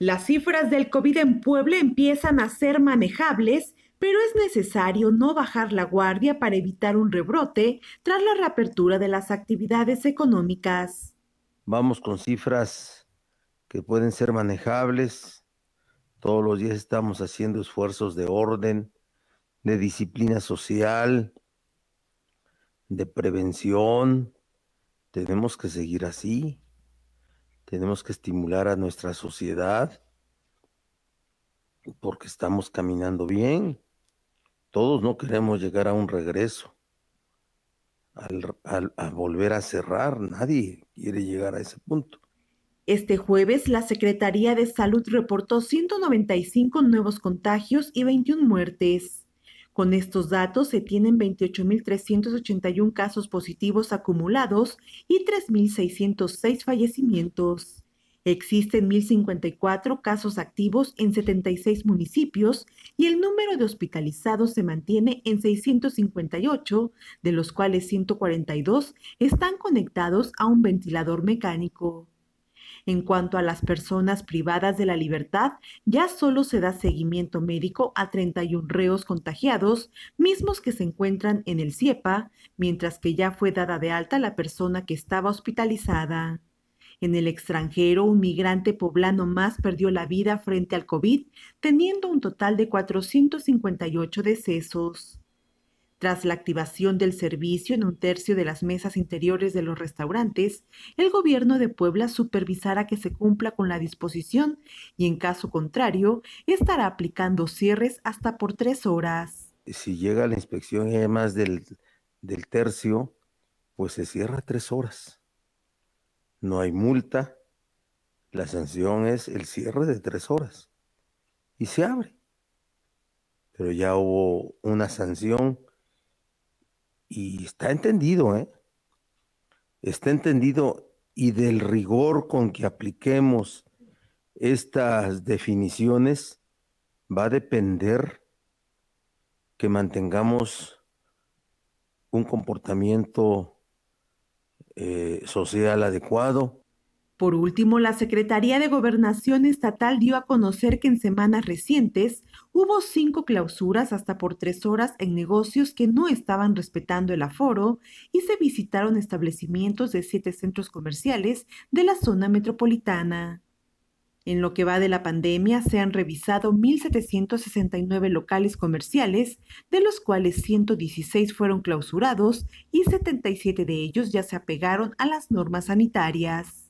Las cifras del COVID en Puebla empiezan a ser manejables, pero es necesario no bajar la guardia para evitar un rebrote tras la reapertura de las actividades económicas. Vamos con cifras que pueden ser manejables. Todos los días estamos haciendo esfuerzos de orden, de disciplina social, de prevención. Tenemos que seguir así. Tenemos que estimular a nuestra sociedad porque estamos caminando bien. Todos no queremos llegar a un regreso, al, a volver a cerrar. Nadie quiere llegar a ese punto. Este jueves, la Secretaría de Salud reportó 195 nuevos contagios y 21 muertes. Con estos datos se tienen 28.381 casos positivos acumulados y 3.606 fallecimientos. Existen 1.054 casos activos en 76 municipios y el número de hospitalizados se mantiene en 658, de los cuales 142 están conectados a un ventilador mecánico. En cuanto a las personas privadas de la libertad, ya solo se da seguimiento médico a 31 reos contagiados, mismos que se encuentran en el CIEPA, mientras que ya fue dada de alta la persona que estaba hospitalizada. En el extranjero, un migrante poblano más perdió la vida frente al COVID, teniendo un total de 458 decesos. Tras la activación del servicio en un tercio de las mesas interiores de los restaurantes, el gobierno de Puebla supervisará que se cumpla con la disposición y en caso contrario estará aplicando cierres hasta por tres horas. Si llega la inspección y hay más del, del tercio, pues se cierra tres horas. No hay multa, la sanción es el cierre de tres horas y se abre. Pero ya hubo una sanción y está entendido, ¿eh? Está entendido y del rigor con que apliquemos estas definiciones va a depender que mantengamos un comportamiento eh, social adecuado, por último, la Secretaría de Gobernación Estatal dio a conocer que en semanas recientes hubo cinco clausuras hasta por tres horas en negocios que no estaban respetando el aforo y se visitaron establecimientos de siete centros comerciales de la zona metropolitana. En lo que va de la pandemia, se han revisado 1.769 locales comerciales, de los cuales 116 fueron clausurados y 77 de ellos ya se apegaron a las normas sanitarias.